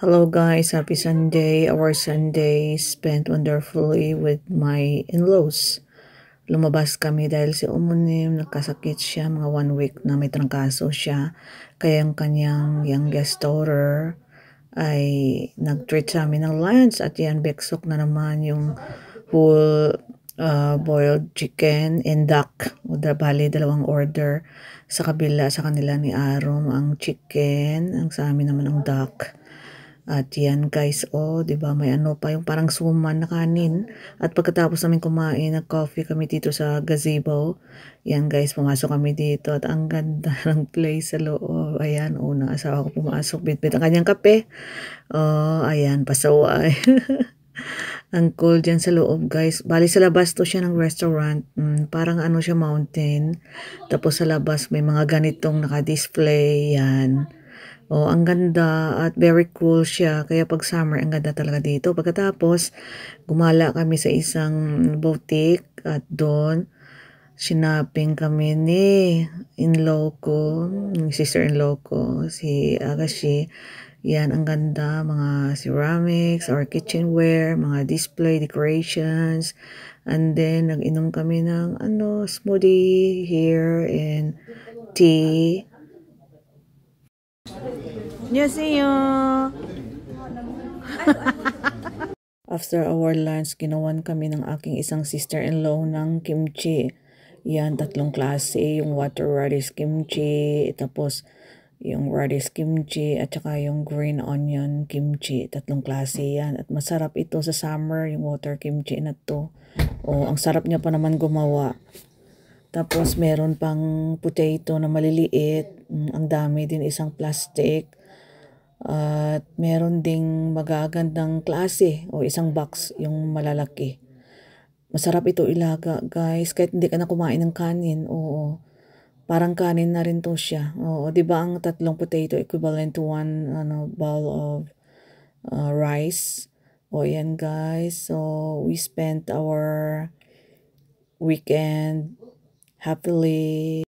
Hello guys, happy Sunday. Our Sunday spent wonderfully with my in-laws. Lumabas kami dahil si Umunim, nagkasakit siya, mga one week na may trangkaso siya. Kaya ang kanyang youngest daughter ay nag-treat sa amin ng lunch at yan, beksok na naman yung whole uh, boiled chicken and duck. O bali, dalawang order sa kabila sa kanila ni Arom, ang chicken, ang sa amin naman ang duck at yan guys, oh, 'di ba? May ano pa yung parang suman na kanin. At pagkatapos namin kumain, nag-coffee kami dito sa gazebo. Yan guys, pumasok kami dito at ang ganda ng place sa loob. Ayan, una oh, asawa ko pumasok Bit-bit ang kanyang kape. Oh, ayan, pasaway. ang cool dyan sa loob guys. Bali sa labas to siya ng restaurant. Mm, parang ano siya mountain. Tapos sa labas may mga ganitong naka-display. Yan. Oh, ang ganda at very cool siya. Kaya pag summer, ang ganda talaga dito. Pagkatapos, gumala kami sa isang boutique at doon, sinaping kami ni in-law ko, sister-in-law ko, si Agashi. Yan, ang ganda, mga ceramics or kitchenware, mga display decorations. And then, nag-inom kami ng ano, smoothie here and tea. 안녕하세요. After our lunch, ginawan kami ng aking isang sister-in-law ng kimchi. Yan, tatlong klase. Yung water radish kimchi, tapos yung radish kimchi, at saka yung green onion kimchi. Tatlong klase yan. At masarap ito sa summer, yung water kimchi na to. O, ang sarap niya pa naman gumawa. Tapos meron pang potato na maliliit. Mm, ang dami din isang plastic. At meron ding magagandang klase o isang box yung malalaki. Masarap ito ilaga guys kahit hindi ka na kumain ng kanin. Oo. Parang kanin na rin to siya. Oo, 'di ba ang tatlong potato equivalent to one ano bowl of uh, rice. O yan guys. So we spent our weekend happily